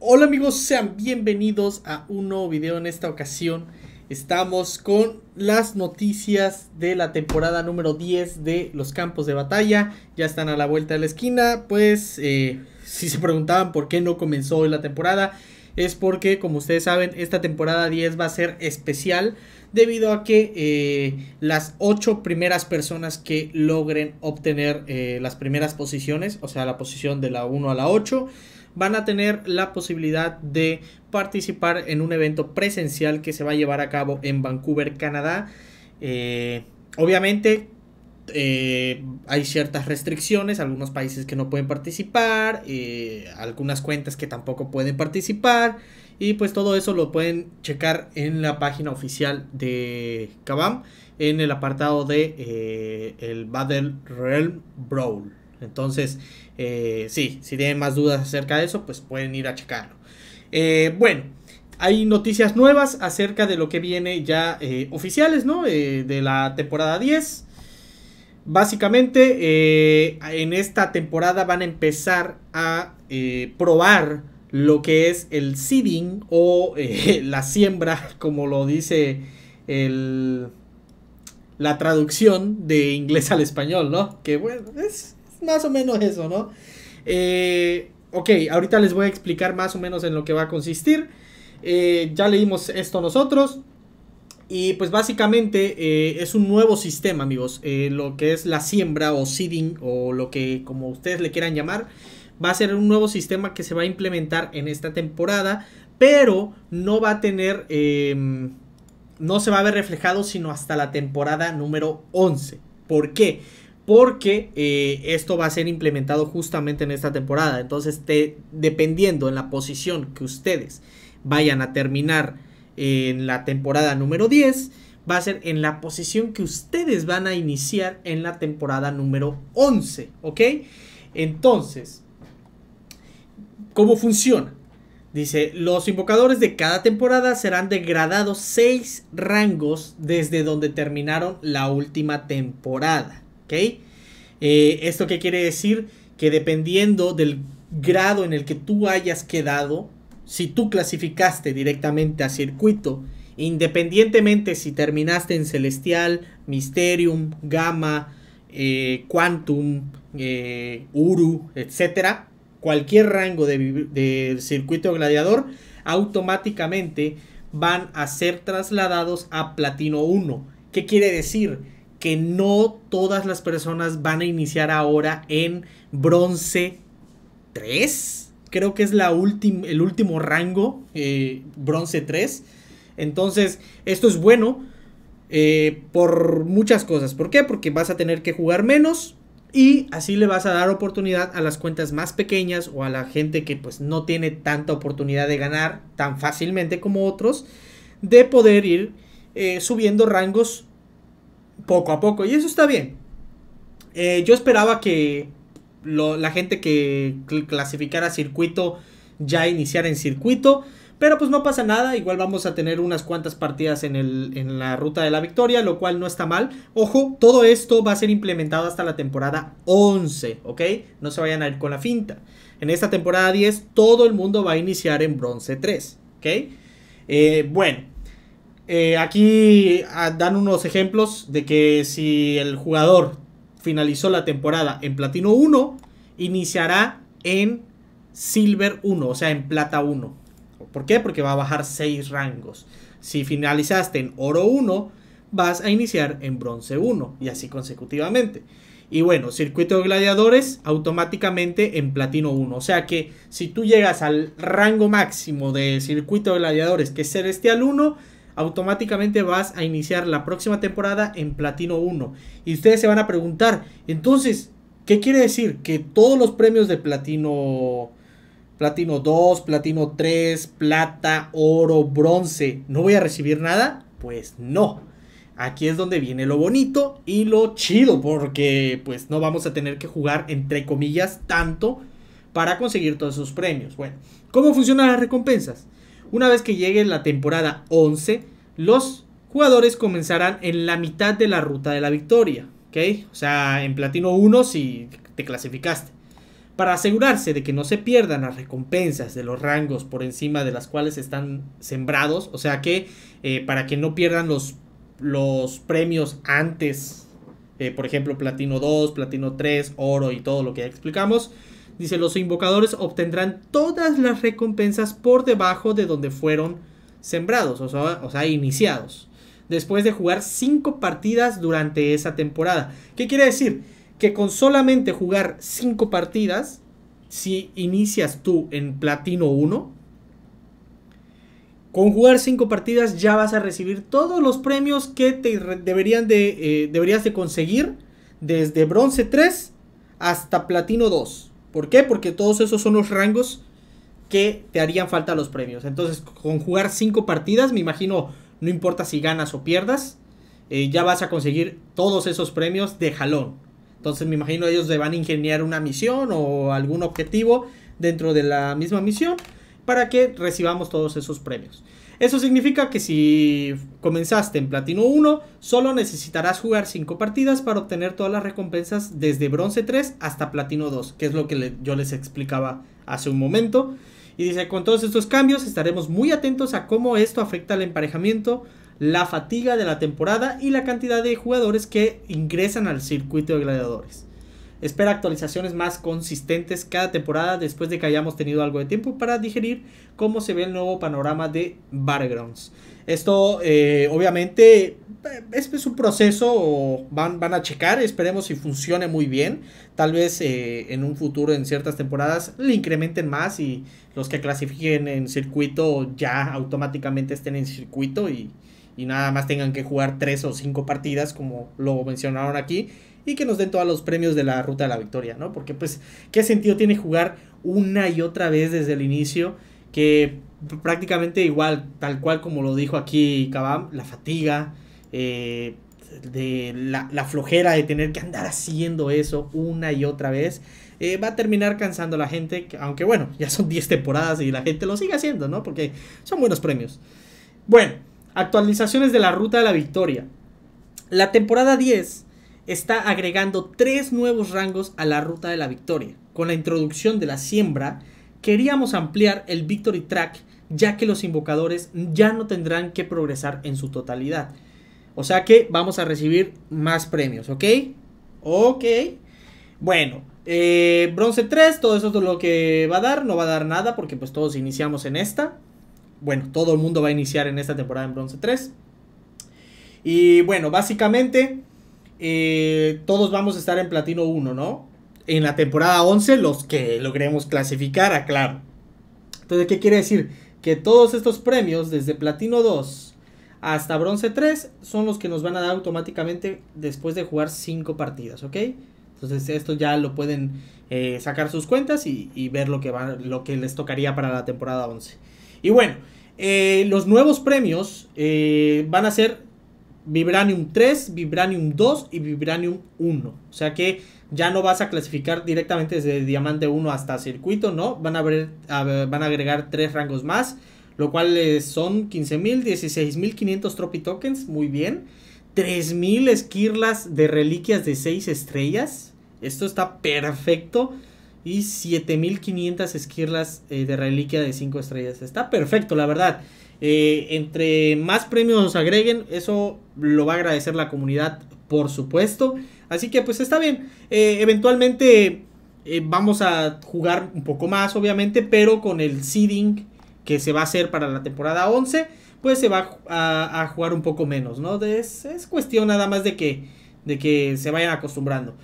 Hola amigos, sean bienvenidos a un nuevo video en esta ocasión. Estamos con las noticias de la temporada número 10 de los campos de batalla. Ya están a la vuelta de la esquina. Pues eh, si se preguntaban por qué no comenzó hoy la temporada, es porque como ustedes saben esta temporada 10 va a ser especial debido a que eh, las 8 primeras personas que logren obtener eh, las primeras posiciones, o sea la posición de la 1 a la 8, van a tener la posibilidad de participar en un evento presencial que se va a llevar a cabo en Vancouver, Canadá. Eh, obviamente eh, hay ciertas restricciones, algunos países que no pueden participar, eh, algunas cuentas que tampoco pueden participar. Y pues todo eso lo pueden checar en la página oficial de Kabam, en el apartado de el Battle Realm Brawl. Entonces, eh, sí, si tienen más dudas acerca de eso, pues pueden ir a checarlo. Eh, bueno, hay noticias nuevas acerca de lo que viene ya eh, oficiales, ¿no? de la temporada 10. Básicamente, en esta temporada van a empezar a probar lo que es el seeding o la siembra, como lo dice la traducción de inglés al español, ¿no? Que bueno, es, más o menos eso, ¿no? Eh, ok, ahorita les voy a explicar más o menos en lo que va a consistir. Eh, ya leímos esto nosotros. Y pues básicamente eh, es un nuevo sistema, amigos. Eh, lo que es la siembra o seeding o lo que como ustedes le quieran llamar. Va a ser un nuevo sistema que se va a implementar en esta temporada. Pero no va a tener... Em, no se va a ver reflejado sino hasta la temporada número 11. ¿Por qué? porque eh, esto va a ser implementado justamente en esta temporada. Entonces, te, dependiendo en la posición que ustedes vayan a terminar eh, en la temporada número 10, va a ser en la posición que ustedes van a iniciar en la temporada número 11, ¿ok? Entonces, ¿cómo funciona? Dice, los invocadores de cada temporada serán degradados 6 rangos desde donde terminaron la última temporada. ¿Ok? Eh, ¿Esto qué quiere decir? Que dependiendo del grado en el que tú hayas quedado, si tú clasificaste directamente a circuito, independientemente si terminaste en Celestial, Mysterium, Gamma, eh, Quantum, eh, Uru, etc., cualquier rango de, de circuito gladiador, automáticamente van a ser trasladados a Platino 1. ¿Qué quiere decir? que no todas las personas van a iniciar ahora en bronce 3. Creo que es la el último rango, eh, bronce 3. Entonces, esto es bueno eh, por muchas cosas. ¿Por qué? Porque vas a tener que jugar menos y así le vas a dar oportunidad a las cuentas más pequeñas o a la gente que pues no tiene tanta oportunidad de ganar tan fácilmente como otros de poder ir eh, subiendo rangos poco a poco. Y eso está bien. Eh, yo esperaba que la gente que clasificara circuito ya iniciara en circuito. Pero pues no pasa nada, igual vamos a tener unas cuantas partidas en, la ruta de la victoria, lo cual no está mal. Ojo, todo esto va a ser implementado hasta la temporada 11, ¿ok? No se vayan a ir con la finta. En esta temporada 10 todo el mundo va a iniciar en bronce 3, ¿ok? Eh, bueno, eh, aquí ah, dan unos ejemplos de que si el jugador finalizó la temporada en Platino 1, iniciará en Silver 1, o sea, en Plata 1. ¿Por qué? Porque va a bajar 6 rangos. Si finalizaste en Oro 1, vas a iniciar en Bronce 1 y así consecutivamente. Y bueno, circuito de gladiadores automáticamente en platino 1. O sea que si tú llegas al rango máximo de circuito de gladiadores, que es celestial 1, automáticamente vas a iniciar la próxima temporada en Platino 1. Y ustedes se van a preguntar, entonces, ¿qué quiere decir? Que todos los premios de Platino... Platino 2, Platino 3, plata, oro, bronce. ¿No voy a recibir nada? Pues no. Aquí es donde viene lo bonito y lo chido, porque pues no vamos a tener que jugar entre comillas tanto para conseguir todos esos premios. Bueno, ¿cómo funcionan las recompensas? Una vez que llegue la temporada 11, los jugadores comenzarán en la mitad de la ruta de la victoria. ¿okay? O sea, en platino 1 si te clasificaste. Para asegurarse de que no se pierdan las recompensas de los rangos por encima de las cuales están sembrados, o sea que eh, para que no pierdan los, los premios antes, eh, por ejemplo, platino 2, platino 3, oro y todo lo que ya explicamos, Dice, los invocadores obtendrán todas las recompensas por debajo de donde fueron sembrados, o sea, iniciados, después de jugar 5 partidas durante esa temporada. ¿Qué quiere decir? Que con solamente jugar 5 partidas, si inicias tú en platino 1, con jugar 5 partidas ya vas a recibir todos los premios que te deberían de, eh, deberías de conseguir desde bronce 3 hasta platino 2. ¿Por qué? Porque todos esos son los rangos que te harían falta los premios. Entonces, con jugar cinco partidas, me imagino, no importa si ganas o pierdas, eh, ya vas a conseguir todos esos premios de jalón. Entonces, me imagino ellos te van a ingeniar una misión o algún objetivo dentro de la misma misión para que recibamos todos esos premios. Eso significa que si comenzaste en Platino 1, solo necesitarás jugar 5 partidas para obtener todas las recompensas desde Bronce 3 hasta Platino 2, que es lo que yo les explicaba hace un momento. Y dice, con todos estos cambios estaremos muy atentos a cómo esto afecta al emparejamiento, la fatiga de la temporada y la cantidad de jugadores que ingresan al circuito de gladiadores. Espera actualizaciones más consistentes cada temporada después de que hayamos tenido algo de tiempo para digerir cómo se ve el nuevo panorama de Battlegrounds. Esto eh, obviamente es, un proceso, van, van a checar, esperemos si funcione muy bien. Tal vez eh, en un futuro, en ciertas temporadas, le incrementen más y los que clasifiquen en circuito ya automáticamente estén en circuito y, y nada más tengan que jugar tres o cinco partidas, como lo mencionaron aquí, y que nos den todos los premios de la ruta de la victoria, ¿no? Porque pues, ¿qué sentido tiene jugar una y otra vez desde el inicio? Que prácticamente igual, tal cual como lo dijo aquí Kabam, la fatiga, eh, de la, flojera de tener que andar haciendo eso una y otra vez, eh, va a terminar cansando a la gente, aunque bueno, ya son 10 temporadas y la gente lo sigue haciendo, ¿no? Porque son buenos premios. Bueno, actualizaciones de la ruta de la victoria. La temporada 10 está agregando tres nuevos rangos a la ruta de la victoria, con la introducción de la siembra, Queríamos ampliar el Victory Track ya que los invocadores ya no tendrán que progresar en su totalidad. O sea que vamos a recibir más premios, ¿ok? Ok. Bueno, Bronze eh, bronce 3, todo eso es lo que va a dar. No va a dar nada porque pues todos iniciamos en esta. Bueno, todo el mundo va a iniciar en esta temporada en bronce 3. Y bueno, básicamente eh, todos vamos a estar en platino 1, ¿no? en la temporada 11 los que logremos clasificar, aclaro. Entonces, ¿qué quiere decir? Que todos estos premios, desde Platino 2 hasta Bronce 3, son los que nos van a dar automáticamente después de jugar 5 partidas, ¿ok? Entonces, esto ya lo pueden eh, sacar sus cuentas y, ver lo que, lo que les tocaría para la temporada 11. Y bueno, eh, los nuevos premios eh, van a ser Vibranium 3, Vibranium 2 y Vibranium 1. O sea que ya no vas a clasificar directamente desde Diamante 1 hasta Circuito, ¿no? Van a, ver, van a agregar tres rangos más, lo cual eh, son 15.000, 16.500 Trophy Tokens, muy bien. 3.000 esquirlas de reliquias de 6 estrellas, esto está perfecto. Y 7.500 esquirlas eh, de reliquia de 5 estrellas, está perfecto, la verdad. Eh, entre más premios agreguen, eso lo va a agradecer la comunidad, por supuesto. Así que pues está bien. Eh, eventualmente eh, vamos a jugar un poco más, obviamente, pero con el seeding que se va a hacer para la temporada 11, pues se va a, jugar un poco menos, ¿no? Es, cuestión nada más de que, de que se vayan acostumbrando.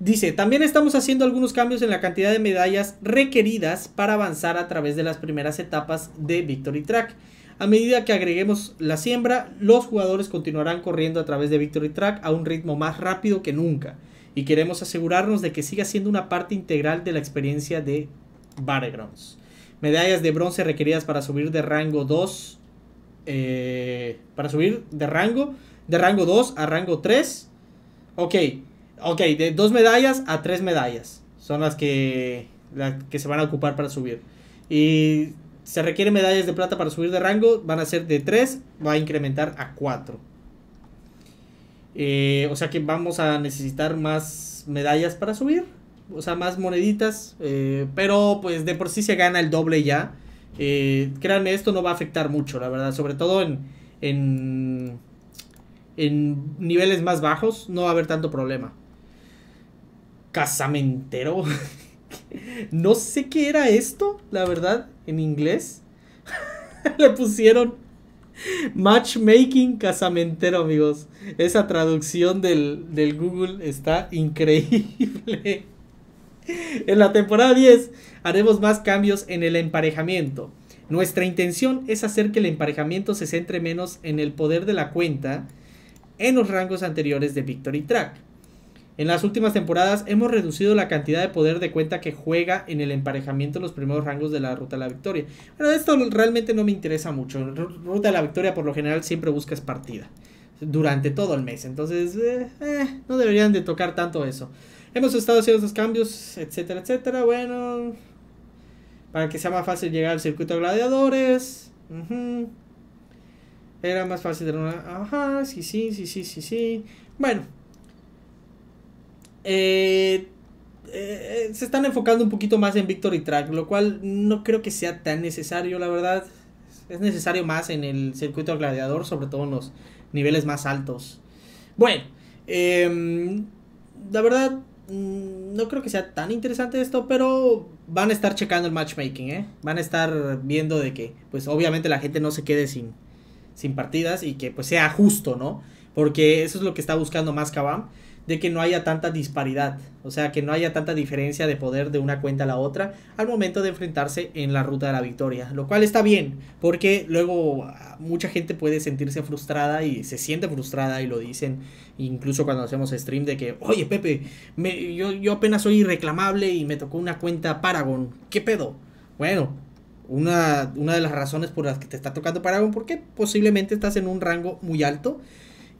Dice, también estamos haciendo algunos cambios en la cantidad de medallas requeridas para avanzar a través de las primeras etapas de Victory Track. A medida que agreguemos la siembra, los jugadores continuarán corriendo a través de Victory Track a un ritmo más rápido que nunca. Y queremos asegurarnos de que siga siendo una parte integral de la experiencia de Battlegrounds. Medallas de bronce requeridas para subir de rango 2. Eh, para subir de rango. De rango 2 a rango 3. Ok. Ok, de dos medallas a tres medallas. Son las que, las que se van a ocupar para subir. Y se requieren medallas de plata para subir de rango, van a ser de 3, va a incrementar a 4. Eh, o sea que vamos a necesitar más medallas para subir, o sea, más moneditas, eh, pero pues de por sí se gana el doble ya. Eh, créanme, esto no va a afectar mucho, la verdad, sobre todo en, en, en niveles más bajos, no va a haber tanto problema. Casamentero. no sé qué era esto, la verdad en inglés, le pusieron Matchmaking Casamentero, amigos. Esa traducción del, del Google está increíble. en la temporada 10 haremos más cambios en el emparejamiento. Nuestra intención es hacer que el emparejamiento se centre menos en el poder de la cuenta en los rangos anteriores de Victory Track en las últimas temporadas hemos reducido la cantidad de poder de cuenta que juega en el emparejamiento en los primeros rangos de la Ruta a la Victoria. Bueno, esto realmente no me interesa mucho. Ruta a la Victoria por lo general siempre buscas partida durante todo el mes. Entonces, eh, eh, no deberían de tocar tanto eso. Hemos estado haciendo esos cambios, etcétera, etcétera. Bueno, para que sea más fácil llegar al circuito de gladiadores. Era más fácil de una... Ajá, sí, sí, sí, sí, sí, sí. Bueno, eh, eh, se están enfocando un poquito más en Victory Track, lo cual no creo que sea tan necesario, la verdad. Es necesario más en el circuito gladiador, sobre todo en los niveles más altos. Bueno, em, la verdad, mm, no creo que sea tan interesante esto, pero van a estar checando el matchmaking, ¿eh? Van a estar viendo de que, pues obviamente la gente no se quede sin, sin partidas y que pues sea justo, ¿no? Porque eso es lo que está buscando más Kabam de que no haya tanta disparidad, o sea, que no haya tanta diferencia de poder de una cuenta a la otra al momento de enfrentarse en la ruta de la victoria, lo cual está bien, porque luego mucha gente puede sentirse frustrada y se siente frustrada y lo dicen incluso cuando hacemos stream de que, oye Pepe, yo, apenas soy irreclamable y me tocó una cuenta Paragon, ¿qué pedo? Bueno, una, una, de las razones por las que te está tocando Paragon, porque posiblemente estás en un rango muy alto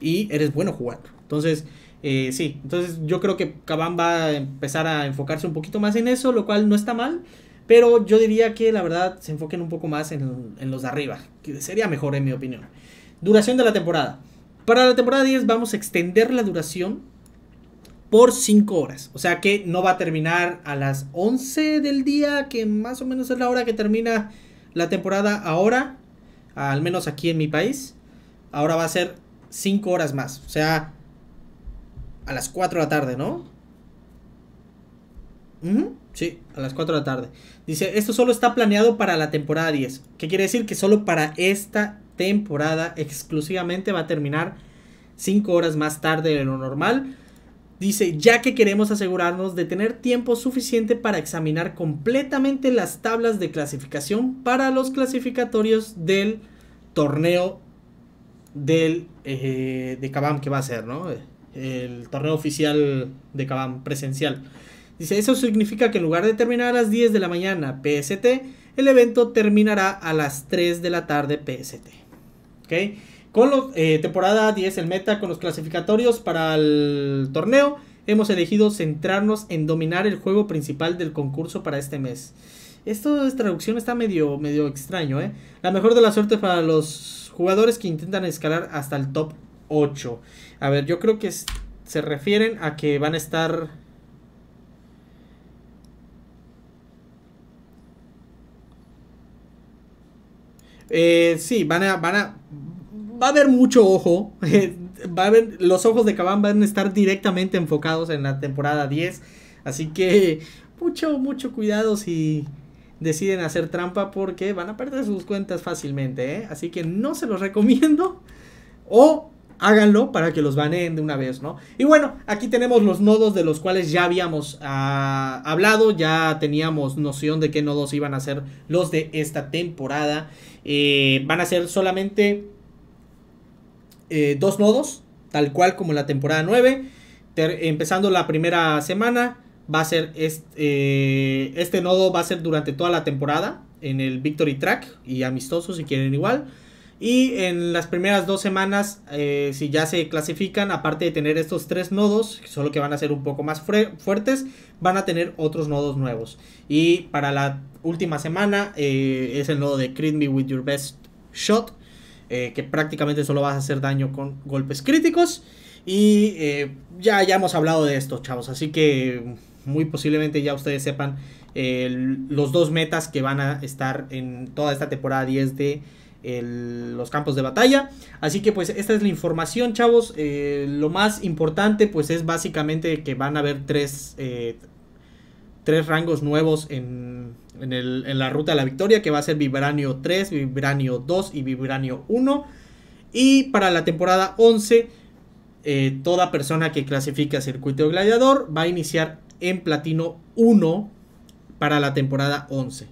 y eres bueno jugando. Entonces, eh, sí, entonces yo creo que Caban va a empezar a enfocarse un poquito más en eso, lo cual no está mal. Pero yo diría que la verdad se enfoquen un poco más en, en los de arriba, que sería mejor en mi opinión. Duración de la temporada. Para la temporada 10 vamos a extender la duración por 5 horas. O sea que no va a terminar a las 11 del día, que más o menos es la hora que termina la temporada ahora, al menos aquí en mi país. Ahora va a ser 5 horas más. O sea, a las 4 de la tarde, ¿no? Sí, a las 4 de la tarde. Dice, esto solo está planeado para la temporada 10. ¿Qué quiere decir? Que solo para esta temporada exclusivamente va a terminar 5 horas más tarde de lo normal. Dice, ya que queremos asegurarnos de tener tiempo suficiente para examinar completamente las tablas de clasificación para los clasificatorios del torneo del, eh, de Kabam que va a ser, ¿no? el torneo oficial de Kabam presencial. Dice, eso significa que en lugar de terminar a las 10 de la mañana PST, el evento terminará a las 3 de la tarde PST. ¿Ok? Con la eh, temporada 10, el meta con los clasificatorios para el torneo, hemos elegido centrarnos en dominar el juego principal del concurso para este mes. Esto es traducción, está medio, medio extraño, ¿eh? La mejor de la suerte para los jugadores que intentan escalar hasta el top 8. A ver, yo creo que se refieren a que van a estar... Eh, sí, van a, van a... Va a haber mucho ojo. va a haber, los ojos de Caban van a estar directamente enfocados en la temporada 10. Así que mucho, mucho cuidado si deciden hacer trampa porque van a perder sus cuentas fácilmente. ¿eh? Así que no se los recomiendo. O háganlo para que los baneen de una vez, ¿no? Y bueno, aquí tenemos los nodos de los cuales ya habíamos ah, hablado, ya teníamos noción de qué nodos iban a ser los de esta temporada. Eh, van a ser solamente eh, dos nodos, tal cual como la temporada 9. empezando la primera semana, va a ser este, este nodo va a ser durante toda la temporada en el Victory Track y amistoso si quieren igual. Y en las primeras dos semanas, eh, si ya se clasifican, aparte de tener estos tres nodos, solo que van a ser un poco más fuertes, van a tener otros nodos nuevos. Y para la última semana eh, es el nodo de Crit Me With Your Best Shot, eh, que prácticamente solo vas a hacer daño con golpes críticos. Y ya, ya hemos hablado de esto, chavos, así que muy posiblemente ya ustedes sepan los dos metas que van a estar en toda esta temporada 10 de los campos de batalla. Así que pues esta es la información, chavos. Eh, lo más importante pues es básicamente que van a haber tres, eh, tres rangos nuevos en, en, la ruta De la victoria, que va a ser Vibranio 3, Vibranio 2 y Vibranio 1. Y para la temporada 11, eh, toda persona que clasifica circuito gladiador va a iniciar en platino 1 para la temporada 11.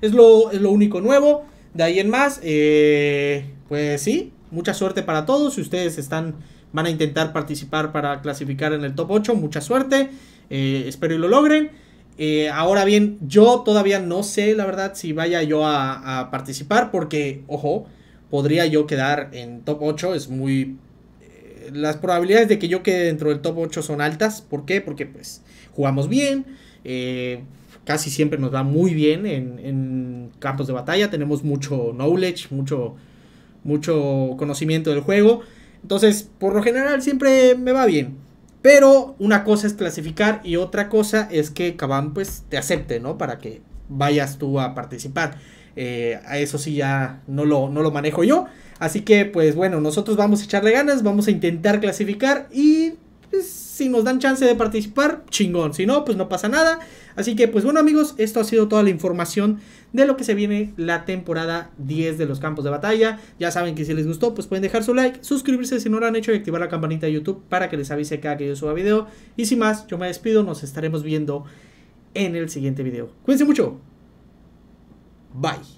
Es, lo, es lo único nuevo. De ahí en más, eh, pues sí, mucha suerte para todos. Si ustedes están, van a intentar participar para clasificar en el top 8, mucha suerte. Eh, espero y lo logren. Eh, ahora bien, yo todavía no sé, la verdad, si vaya yo a, participar, porque, ojo, podría yo quedar en top 8, es muy... las probabilidades de que yo quede dentro del top 8 son altas. ¿Por qué? Porque pues jugamos bien casi siempre nos va muy bien en, campos de batalla, tenemos mucho knowledge, mucho, mucho conocimiento del juego. Entonces, por lo general siempre me va bien. Pero una cosa es clasificar y otra cosa es que Kaban pues te acepte, ¿no? Para que vayas tú a participar. Eh, a eso sí ya no lo, no lo manejo yo. Así que pues bueno, nosotros vamos a echarle ganas, vamos a intentar clasificar y si nos dan chance de participar, chingón. Si no, pues no pasa nada. Así que, pues bueno, amigos, esto ha sido toda la información de lo que se viene la temporada 10 de los campos de batalla. Ya saben que si les gustó, pues pueden dejar su like, suscribirse si no lo han hecho y activar la campanita de YouTube para que les avise cada que yo suba video. Y sin más, yo me despido. Nos estaremos viendo en el siguiente video. Cuídense mucho. Bye.